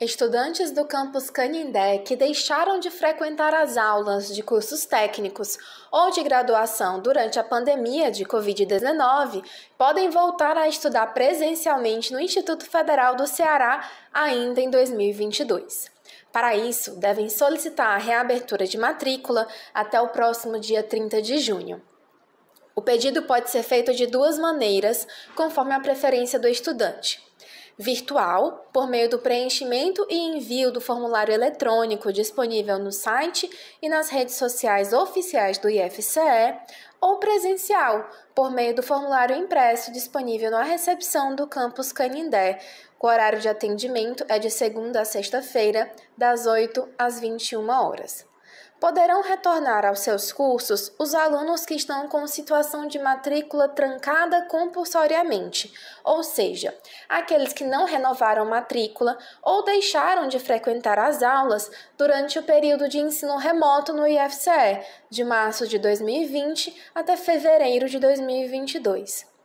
Estudantes do campus Canindé que deixaram de frequentar as aulas de cursos técnicos ou de graduação durante a pandemia de Covid-19 podem voltar a estudar presencialmente no Instituto Federal do Ceará ainda em 2022. Para isso, devem solicitar a reabertura de matrícula até o próximo dia 30 de junho. O pedido pode ser feito de duas maneiras, conforme a preferência do estudante virtual por meio do preenchimento e envio do formulário eletrônico disponível no site e nas redes sociais oficiais do IFCE, ou presencial por meio do formulário impresso disponível na recepção do campus Canindé. O horário de atendimento é de segunda a sexta-feira, das 8 às 21 horas. Poderão retornar aos seus cursos os alunos que estão com situação de matrícula trancada compulsoriamente, ou seja, aqueles que não renovaram matrícula ou deixaram de frequentar as aulas durante o período de ensino remoto no IFCE, de março de 2020 até fevereiro de 2022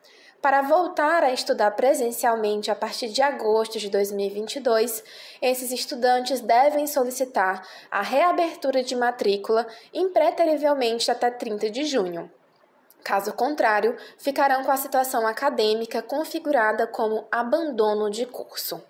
para voltar a estudar presencialmente a partir de agosto de 2022, esses estudantes devem solicitar a reabertura de matrícula impreterivelmente até 30 de junho. Caso contrário, ficarão com a situação acadêmica configurada como abandono de curso.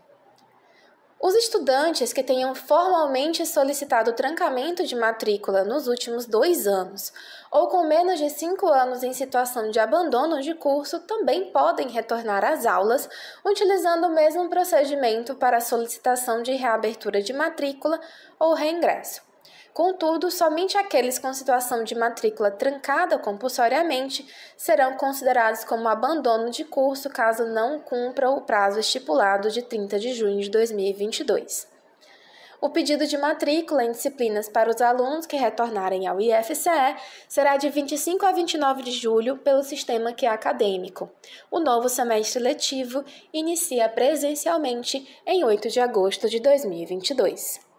Os estudantes que tenham formalmente solicitado trancamento de matrícula nos últimos dois anos ou com menos de cinco anos em situação de abandono de curso também podem retornar às aulas utilizando o mesmo procedimento para a solicitação de reabertura de matrícula ou reingresso. Contudo, somente aqueles com situação de matrícula trancada compulsoriamente serão considerados como abandono de curso caso não cumpra o prazo estipulado de 30 de junho de 2022. O pedido de matrícula em disciplinas para os alunos que retornarem ao IFCE será de 25 a 29 de julho pelo sistema que é acadêmico. O novo semestre letivo inicia presencialmente em 8 de agosto de 2022.